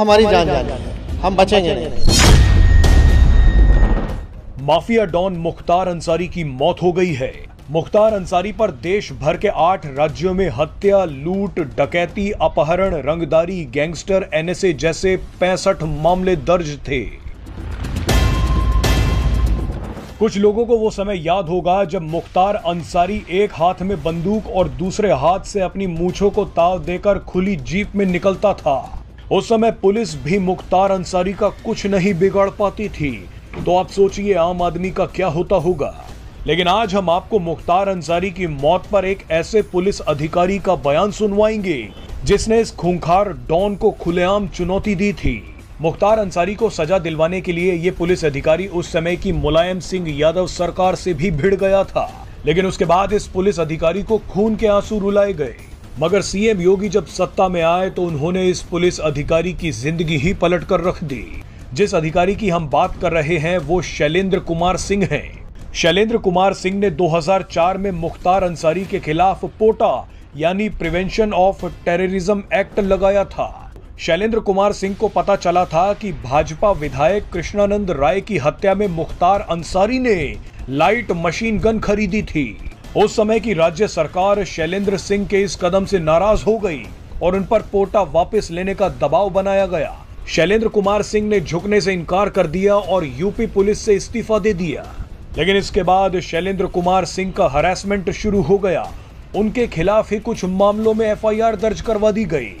हमारी जान जानी हम बचेंगे नहीं माफिया डॉन मुख्तार अंसारी की मौत हो गई है मुख्तार अंसारी पर देश भर के आठ राज्यों में हत्या लूट डकैती अपहरण रंगदारी गैंगस्टर एनएसए जैसे पैंसठ मामले दर्ज थे कुछ लोगों को वो समय याद होगा जब मुख्तार अंसारी एक हाथ में बंदूक और दूसरे हाथ से अपनी मूछों को ताव देकर खुली जीप में निकलता था उस समय पुलिस भी मुख्तार अंसारी का कुछ नहीं बिगाड़ पाती थी तो आप सोचिए आम आदमी का क्या होता होगा लेकिन आज हम आपको मुख्तार अंसारी की मौत पर एक ऐसे पुलिस अधिकारी का बयान सुनवाएंगे जिसने इस खूंखार डॉन को खुलेआम चुनौती दी थी मुख्तार अंसारी को सजा दिलवाने के लिए ये पुलिस अधिकारी उस समय की मुलायम सिंह यादव सरकार से भी भिड़ गया था लेकिन उसके बाद इस पुलिस अधिकारी को खून के आंसू रुलाए गए मगर सीएम योगी जब सत्ता में आए तो उन्होंने इस पुलिस अधिकारी की जिंदगी ही पलट कर रख दी जिस अधिकारी की हम बात कर रहे हैं वो शैलेंद्र कुमार सिंह हैं। शैलेंद्र कुमार सिंह ने 2004 में मुख्तार अंसारी के खिलाफ पोटा यानी प्रिवेंशन ऑफ टेररिज्म एक्ट लगाया था शैलेंद्र कुमार सिंह को पता चला था कि भाजपा विधायक कृष्णानंद राय की हत्या में मुख्तार अंसारी ने लाइट मशीन गन खरीदी थी उस समय की राज्य सरकार शैलेंद्र सिंह के इस कदम से नाराज हो गई और उन पर पोटा वापस लेने का दबाव बनाया गया शैलेंद्र कुमार सिंह ने झुकने से इनकार कर दिया और यूपी पुलिस से इस्तीफा दे दिया लेकिन इसके बाद शैलेंद्र कुमार सिंह का हरासमेंट शुरू हो गया उनके खिलाफ ही कुछ मामलों में एफआईआर दर्ज करवा दी गई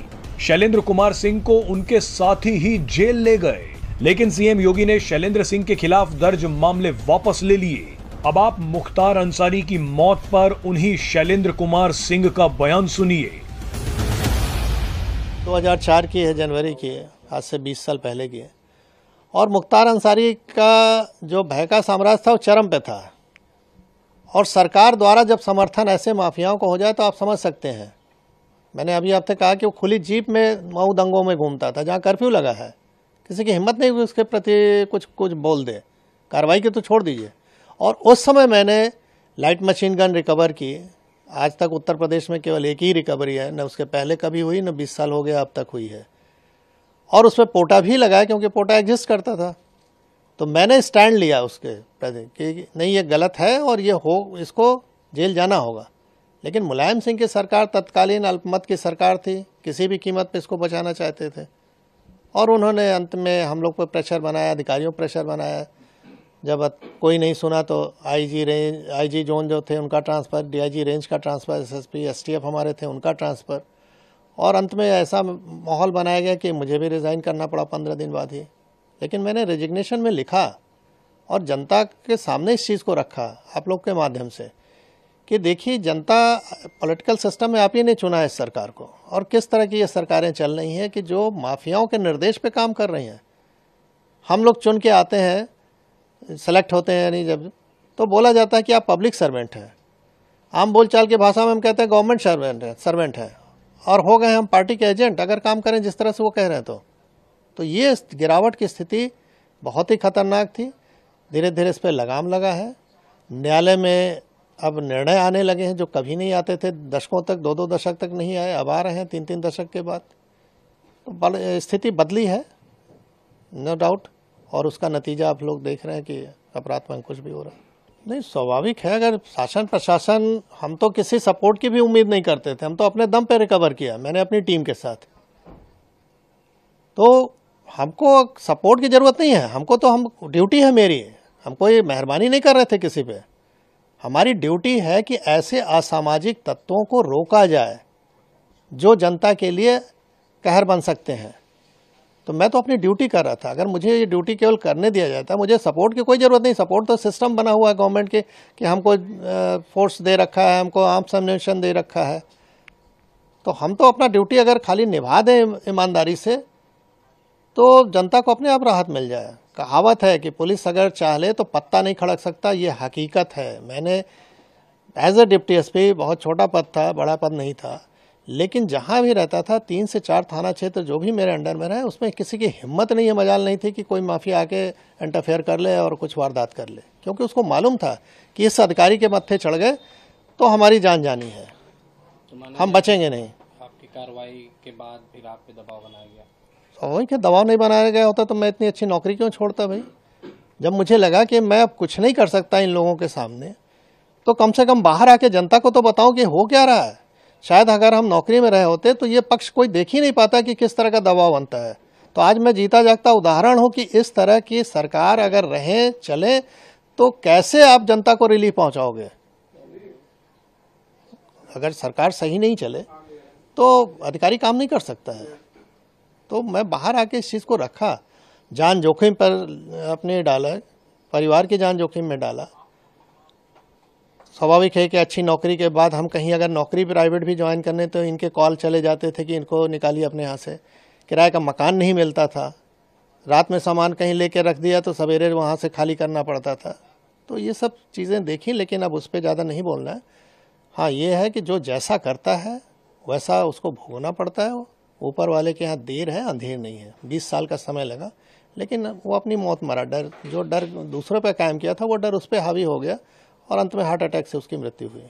शैलेंद्र कुमार सिंह को उनके साथ ही जेल ले गए लेकिन सीएम योगी ने शैलेंद्र सिंह के खिलाफ दर्ज मामले वापस ले लिए अब आप मुख्तार अंसारी की मौत पर उन्हीं शैलेंद्र कुमार सिंह का बयान सुनिए 2004 की है जनवरी की है आज से 20 साल पहले की है और मुख्तार अंसारी का जो भय का साम्राज्य था वो चरम पे था और सरकार द्वारा जब समर्थन ऐसे माफियाओं को हो जाए तो आप समझ सकते हैं मैंने अभी आपसे कहा कि वो खुली जीप में मऊ दंगों में घूमता था जहाँ कर्फ्यू लगा है किसी की हिम्मत नहीं हुई उसके प्रति कुछ कुछ बोल दे कार्रवाई की तो छोड़ दीजिए और उस समय मैंने लाइट मशीन गन रिकवर की आज तक उत्तर प्रदेश में केवल एक ही रिकवरी है न उसके पहले कभी हुई न बीस साल हो गया अब तक हुई है और उस पर पोटा भी लगाया क्योंकि पोटा एग्जिस्ट करता था तो मैंने स्टैंड लिया उसके प्रति कि नहीं ये गलत है और ये हो इसको जेल जाना होगा लेकिन मुलायम सिंह की सरकार तत्कालीन अल्पमत की सरकार थी किसी भी कीमत पे इसको बचाना चाहते थे और उन्होंने अंत में हम लोग पर प्रेशर बनाया अधिकारियों पर प्रेशर बनाया जब कोई नहीं सुना तो आईजी रेंज आईजी जोन जो थे उनका ट्रांसफ़र डीआईजी रेंज का ट्रांसफ़र एसएसपी एसटीएफ हमारे थे उनका ट्रांसफ़र और अंत में ऐसा माहौल बनाया गया कि मुझे भी रिज़ाइन करना पड़ा पंद्रह दिन बाद ही लेकिन मैंने रेजिग्नेशन में लिखा और जनता के सामने इस चीज़ को रखा आप लोग के माध्यम से कि देखिए जनता पॉलिटिकल सिस्टम में आप ही ने चुना है इस सरकार को और किस तरह की ये सरकारें चल रही हैं कि जो माफियाओं के निर्देश पे काम कर रही हैं हम लोग चुन के आते हैं सेलेक्ट होते हैं यानी जब तो बोला जाता है कि आप पब्लिक सर्वेंट हैं आम बोलचाल की भाषा में हम कहते हैं गवर्नमेंट सर्वेंट है सर्वेंट हैं और हो गए हम पार्टी के एजेंट अगर काम करें जिस तरह से वो कह रहे हैं तो तो ये गिरावट की स्थिति बहुत ही खतरनाक थी धीरे धीरे इस पर लगाम लगा है न्यायालय में अब निर्णय आने लगे हैं जो कभी नहीं आते थे दशकों तक दो दो दशक तक नहीं आए अब आ रहे हैं तीन तीन दशक के बाद तो स्थिति बदली है नो no डाउट और उसका नतीजा आप लोग देख रहे हैं कि अपराध में अंकुश भी हो रहा है नहीं स्वाभाविक है अगर शासन प्रशासन हम तो किसी सपोर्ट की भी उम्मीद नहीं करते थे हम तो अपने दम पे रिकवर किया मैंने अपनी टीम के साथ तो हमको सपोर्ट की ज़रूरत नहीं है हमको तो हम ड्यूटी है मेरी हम कोई मेहरबानी नहीं कर रहे थे किसी पे हमारी ड्यूटी है कि ऐसे असामाजिक तत्वों को रोका जाए जो जनता के लिए कहर बन सकते हैं तो मैं तो अपनी ड्यूटी कर रहा था अगर मुझे ये ड्यूटी केवल करने दिया जाता मुझे सपोर्ट की कोई ज़रूरत नहीं सपोर्ट तो सिस्टम बना हुआ है गवर्नमेंट के कि हमको फोर्स दे रखा है हमको आम एमनेशन दे रखा है तो हम तो अपना ड्यूटी अगर खाली निभा दें ईमानदारी से तो जनता को अपने आप राहत मिल जाए कहावत है कि पुलिस अगर चाह ले तो पत्ता नहीं खड़क सकता ये हकीकत है मैंने एज ए डिप्टी एस बहुत छोटा पद था बड़ा पद नहीं था लेकिन जहाँ भी रहता था तीन से चार थाना क्षेत्र जो भी मेरे अंडर में रहे उसमें किसी की हिम्मत नहीं है मजाल नहीं थी कि कोई माफिया आके इंटरफेयर कर ले और कुछ वारदात कर ले क्योंकि उसको मालूम था कि इस अधिकारी के मत्थे चढ़ गए तो हमारी जान जानी है तो हम बचेंगे नहीं आपकी कार्रवाई के बाद फिर आप पे दबाव बनाया गया तो वही क्या दबाव नहीं बनाया गया होता तो मैं इतनी अच्छी नौकरी क्यों छोड़ता भाई जब मुझे लगा कि मैं अब कुछ नहीं कर सकता इन लोगों के सामने तो कम से कम बाहर आके जनता को तो बताऊँ कि हो क्या रहा है शायद अगर हम नौकरी में रहे होते तो ये पक्ष कोई देख ही नहीं पाता कि किस तरह का दबाव बनता है तो आज मैं जीता जागता उदाहरण हूँ कि इस तरह की सरकार अगर रहें चले तो कैसे आप जनता को रिलीफ पहुँचाओगे अगर सरकार सही नहीं चले तो अधिकारी काम नहीं कर सकता है तो मैं बाहर आके इस चीज़ को रखा जान जोखिम पर अपने डाला परिवार के जान जोखिम में डाला स्वाभाविक है कि अच्छी नौकरी के बाद हम कहीं अगर नौकरी प्राइवेट भी ज्वाइन करने तो इनके कॉल चले जाते थे कि इनको निकालिए अपने यहाँ से किराए का मकान नहीं मिलता था रात में सामान कहीं लेके रख दिया तो सवेरे वहाँ से खाली करना पड़ता था तो ये सब चीज़ें देखी लेकिन अब उस पर ज़्यादा नहीं बोलना है हाँ ये है कि जो जैसा करता है वैसा उसको भोगना पड़ता है ऊपर वाले के यहाँ देर है अंधेर नहीं है बीस साल का समय लगा लेकिन वो अपनी मौत मरा डर जो डर दूसरों पर कायम किया था वो डर उस पर हावी हो गया और अंत में हार्ट अटैक से उसकी मृत्यु हुई